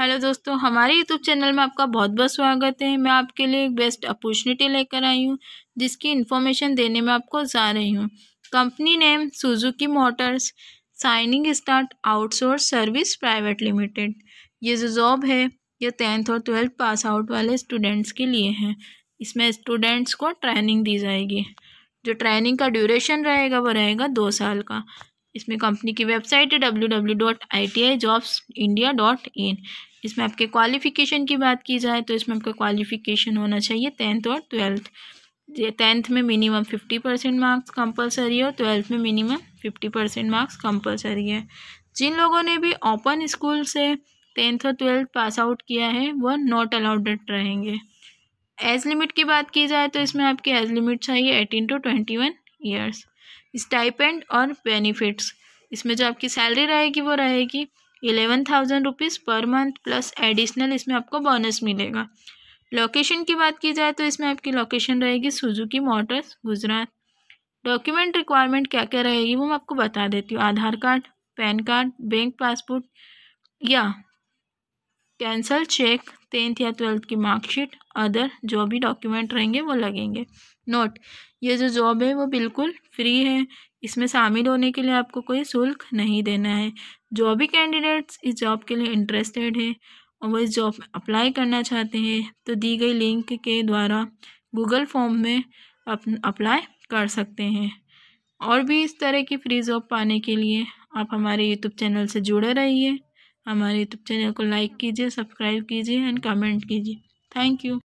hello दोस्तों हमारे YouTube channel में आपका बहुत बहुत स्वागत है मैं आपके लिए एक बेस्ट अपॉर्चुनिटी लेकर आई हूँ जिसकी इन्फॉर्मेशन देने में आपको जा रही हूँ company name Suzuki Motors signing start outsource service private limited ये जो जॉब है ये टेंथ और ट्वेल्थ पास आउट वाले स्टूडेंट्स के लिए है इसमें स्टूडेंट्स को ट्रेनिंग दी जाएगी जो ट्रेनिंग का ड्यूरेशन रहेगा वो रहेगा दो साल का इसमें कंपनी की वेबसाइट है W W dot I T I jobs India dot in इसमें आपके क्वालिफिकेशन की बात की जाए तो इसमें आपका क्वालिफिकेशन होना चाहिए टेंथ और ट्वेल्थ टेंथ में minimum fifty percent marks compulsory है और ट्वेल्थ में minimum fifty percent marks compulsory है जिन लोगों ने भी ओपन स्कूल से टेंथ और ट्वेल्थ पास आउट किया है वह नॉट अलाउडेड रहेंगे एज लिमिट की बात की जाए तो इसमें आपकी एज लिमिट चाहिए eighteen to twenty one years stipend और बेनिफिट्स इसमें जो आपकी सैलरी रहेगी वो रहेगी एलेवन थाउजेंड रुपीज़ पर मंथ प्लस एडिशनल इसमें आपको बोनस मिलेगा लोकेशन की बात की जाए तो इसमें आपकी लोकेशन रहेगी Suzuki Motors Gujarat document requirement क्या क्या रहेगी वो मैं आपको बता देती हूँ Aadhaar card PAN card bank passport या कैंसल चेक टेंथ या ट्वेल्थ की मार्कशीट अदर जो भी डॉक्यूमेंट रहेंगे वो लगेंगे नोट ये जो जॉब है वो बिल्कुल फ्री है इसमें शामिल होने के लिए आपको कोई शुल्क नहीं देना है जो भी कैंडिडेट्स इस जॉब के लिए इंटरेस्टेड हैं और वो इस जॉब अप्लाई करना चाहते हैं तो दी गई लिंक के द्वारा गूगल फॉर्म में अप्लाई कर सकते हैं और भी इस तरह की फ्री जॉब पाने के लिए आप हमारे यूट्यूब चैनल से जुड़े रहिए हमारे यूट्यूब चैनल को लाइक कीजिए सब्सक्राइब कीजिए एंड कमेंट कीजिए थैंक यू